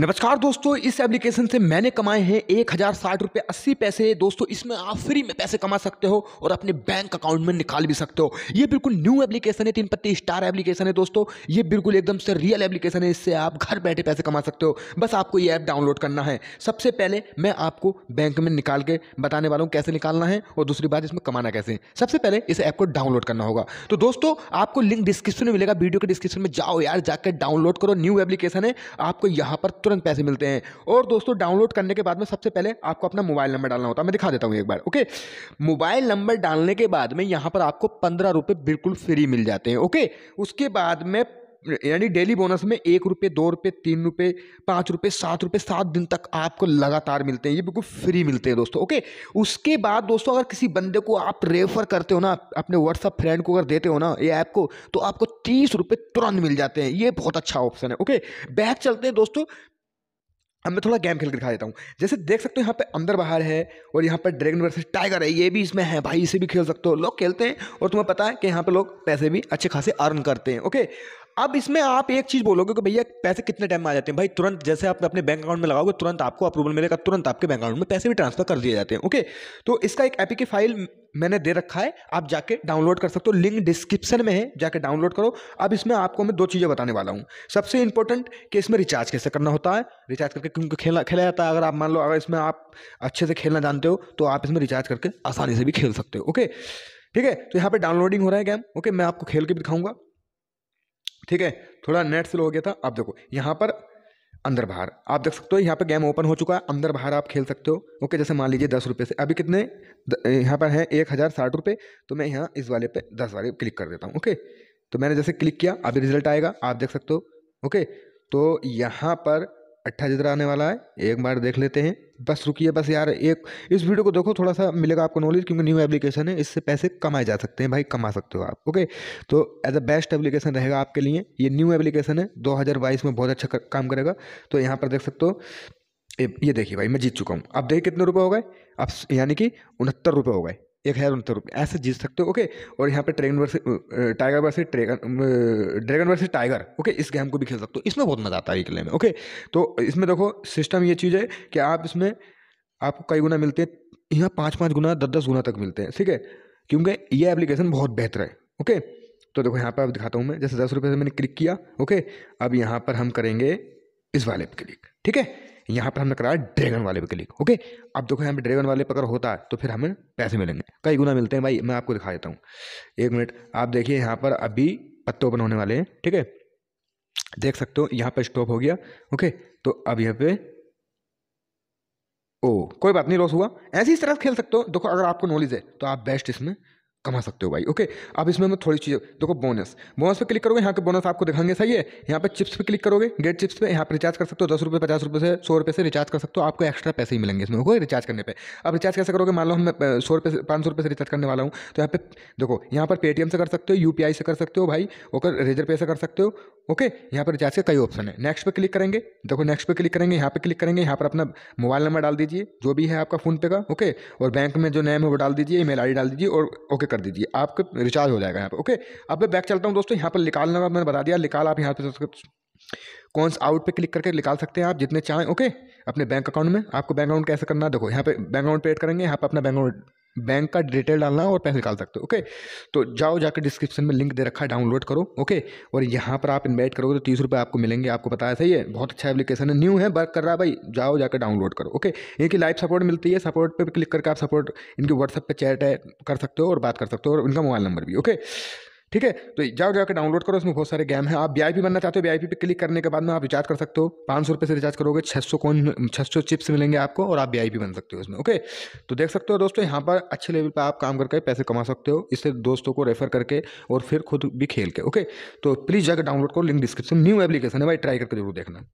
नमस्कार दोस्तों इस एप्लीकेशन से मैंने कमाए हैं एक हज़ार साठ रुपये अस्सी पैसे दोस्तों इसमें आप फ्री में पैसे कमा सकते हो और अपने बैंक अकाउंट में निकाल भी सकते हो ये बिल्कुल न्यू एप्लीकेशन है तीन पत्ती स्टार एप्लीकेशन है दोस्तों ये बिल्कुल एकदम से रियल एप्लीकेशन है इससे आप घर बैठे पैसे कमा सकते हो बस आपको ये ऐप डाउनलोड करना है सबसे पहले मैं आपको बैंक में निकाल के बताने वाला हूँ कैसे निकालना है और दूसरी बात इसमें कमाना कैसे सबसे पहले इस ऐप को डाउनलोड करना होगा तो दोस्तों आपको लिंक डिस्क्रिप्शन में मिलेगा वीडियो के डिस्क्रिप्शन में जाओ यार जाकर डाउनलोड करो न्यू एप्लीकेशन है आपको यहाँ पर तुरंत पैसे मिलते हैं और दोस्तों डाउनलोड करने के बाद में सबसे पहले आपको अपना मोबाइल नंबर डालना होता है मैं दिखा देता हूँ एक बार ओके मोबाइल नंबर डालने के बाद में यहाँ पर आपको पंद्रह रुपये बिल्कुल फ्री मिल जाते हैं ओके उसके बाद में यानी डेली बोनस में एक रुपये दो रुपये तीन रुपये पाँच रुपये सात रुपये सात दिन तक आपको लगातार मिलते हैं ये बिल्कुल फ्री मिलते हैं दोस्तों ओके उसके बाद दोस्तों अगर किसी बंदे को आप रेफर करते हो ना अपने व्हाट्सअप फ्रेंड को अगर देते हो ना ये ऐप को तो आपको तीस रुपये तुरंत मिल जाते हैं ये बहुत अच्छा ऑप्शन है ओके बैक चलते हैं दोस्तों अब मैं थोड़ा गेम खेल के दिखा देता हूँ जैसे देख सकते हो यहाँ पे अंदर बाहर है और यहाँ पे ड्रैगन वर्सेस टाइगर है ये भी इसमें है भाई इसे भी खेल सकते हो लोग खेलते हैं और तुम्हें पता है कि यहाँ पे लोग पैसे भी अच्छे खासे अर्न करते हैं ओके अब इसमें आप एक चीज़ बोलोगे कि भैया पैसे कितने टाइम में आ जाते हैं भाई तुरंत जैसे आप अपने बैंक अकाउंट में लगाओगे तुरंत आपको अप्रूवल मिलेगा तुरंत आपके बैंक अकाउंट में पैसे भी ट्रांसफर कर दिए जाते हैं ओके तो इसका एक एपी की फाइल मैंने दे रखा है आप जाके डाउनलोड कर सकते हो लिंक डिस्क्रिप्शन में है जाके डाउनलोड करो अब इसमें आपको मैं दो चीज़ें बताने वाला हूँ सबसे इंपॉर्टेंट कि इसमें रिचार्ज कैसे करना होता है रिचार्ज करके क्योंकि खेला खेला जाता है अगर आप मान लो अगर इसमें आप अच्छे से खेलना जानते हो तो आप इसमें रिचार्ज करके आसानी से भी खेल सकते हो ओके ठीक है तो यहाँ पर डाउनलोडिंग हो रहा है गेम ओके मैं आपको खेल के भी दिखाऊंगा ठीक है थोड़ा नेट स्लो हो गया था आप देखो यहाँ पर अंदर बाहर आप देख सकते हो यहाँ पे गेम ओपन हो चुका है अंदर बाहर आप खेल सकते हो ओके जैसे मान लीजिए दस रुपये से अभी कितने यहाँ पर है एक हज़ार साठ रुपये तो मैं यहाँ इस वाले पे दस वाले क्लिक कर देता हूँ ओके तो मैंने जैसे क्लिक किया अभी रिजल्ट आएगा आप देख सकते हो ओके तो यहाँ पर अट्ठा जितना आने वाला है एक बार देख लेते हैं बस रुकिए बस यार एक इस वीडियो को देखो थोड़ा सा मिलेगा आपको नॉलेज क्योंकि न्यू एप्लीकेशन है इससे पैसे कमाए जा सकते हैं भाई कमा सकते हो आप ओके तो एज अ बेस्ट एप्लीकेशन रहेगा आपके लिए ये न्यू एप्लीकेशन है दो में बहुत अच्छा काम करेगा तो यहाँ पर देख सकते हो ये देखिए भाई मैं जीत चुका हूँ अब देखिए कितने रुपये हो गए अब यानी कि उनहत्तर रुपये हो गए एक हज़ार उनहत्तर रुपये ऐसे जीत सकते हो ओके और यहाँ पे dragon versus tiger versus dragon dragon versus tiger okay इस गेम को भी खेल सकते हो इसमें बहुत मज़ा आता है खेलने में ओके तो इसमें देखो सिस्टम ये चीज़ है कि आप इसमें आपको कई गुना मिलते हैं यहाँ पाँच पाँच गुना दस दस गुना तक मिलते हैं ठीक है क्योंकि ये एप्लीकेशन बहुत बेहतर है ओके तो देखो यहाँ पर आप दिखाता हूँ मैं जैसे दस रुपये से मैंने क्लिक किया ओके अब यहाँ पर हम करेंगे इस वाले पर क्लिक ठीक है यहाँ पर हमने कराया ड्रैगन वाले पे क्लिक ओके अब देखो यहाँ पे ड्रैगन वाले पर होता है तो फिर हमें पैसे मिलेंगे कई गुना मिलते हैं भाई मैं आपको दिखा देता हूँ एक मिनट आप देखिए यहाँ पर अभी पत्ते ओपन होने वाले हैं ठीक है देख सकते हो यहाँ पर स्टॉप हो गया ओके तो अब यहाँ पे ओ कोई बात नहीं लॉस हुआ ऐसी तरह खेल सकते हो देखो अगर आपको नॉलेज है तो आप बेस्ट इसमें कमा सकते हो भाई ओके अब इसमें मैं मतलब थोड़ी चीज़ देखो बोनस बोनस पे क्लिक करोगे यहाँ के बोनस आपको दिखाएंगे सही है यहाँ पे चिप्स पे क्लिक करोगे गेट चिप्स पे यहाँ पे रिचार्ज कर सकते हो दस रुपये पचास रुपये से सौ रुपये से रिचार्ज कर सकते हो आपको एक्स्ट्रा पैसे ही मिलेंगे इसमें ओके रिचार्ज करने पर अब रिचार्ज कैसे करोगे मान लो हम सौ रुपये से पाँच सौ रुपये से रिचार्ज करने वाला हूँ तो यहाँ पे देखो यहाँ पर पेटीएम से कर सकते हो यू से कर सकते हो भाई ओके रेजर पे से कर सकते हो ओके यहाँ पर रिचार्ज के कई ऑप्शन है नेक्स्ट पे क्लिक करेंगे देखो नेक्स्ट पे क्लिक करेंगे यहाँ पे क्लिक करेंगे यहाँ पर अपना मोबाइल नंबर डाल दीजिए जो भी है आपका फोन पे का ओके और बैंक में जो नेम है वो डाल दीजिए ईमेल आईडी डाल दीजिए और ओके कर दीजिए आपके रिचार्ज हो जाएगा यहाँ पर ओके अब मैं बैक चलता हूँ दोस्तों यहाँ पर निकालना मैंने बता दिया निकाल आप यहाँ पर कौन सा आउट पे क्लिक करके निकाल सकते हैं आप जितने चाहें ओके अपने बैंक अकाउंट में आपको बैंक अकाउंट कैसे करना देखो यहाँ पर बैंक अकाउंट पेड एड करेंगे यहाँ पर अपना बैंक अकाउंट बैंक का डिटेल डालना और पैसे निकाल सकते हो ओके तो जाओ जाकर डिस्क्रिप्शन में लिंक दे रखा है डाउनलोड करो ओके और यहाँ पर आप इन्वाइट करोगे तो तीस रुपये आपको मिलेंगे आपको बताया सही है बहुत अच्छा एप्लीकेशन है न्यू है वर्क कर रहा है भाई जाओ जाकर डाउनलोड करो ओके इनकी लाइव सपोर्ट मिलती है सपोर्ट पर क्लिक करके आप सपोर्ट इनके व्हाट्सअप पर चैट कर सकते हो और बात कर सकते हो और इनका मोबाइल नंबर भी ओके ठीक है तो जाओ जाकर डाउनलोड करो उसमें बहुत सारे गेम हैं आप वी बनना चाहते हो वी पे क्लिक करने के बाद में आप रिचार्ज कर सकते हो पाँच सौ रुपये से रिचार्ज करोगे छः सौ कौन छः सौ चिप्स मिलेंगे आपको और आप वी बन सकते हो उसमें ओके तो देख सकते हो दोस्तों यहाँ पर अच्छे लेवल पर आप काम करके पैसे कमा सकते हो इससे दोस्तों को रेफर करके और फिर खुद भी खेल के ओके तो प्लीज़ जाकर डाउनलोड करो लिंक डिस्क्रिप्शन न्यू एप्लीकेशन है भाई ट्राई करके जरूर देखना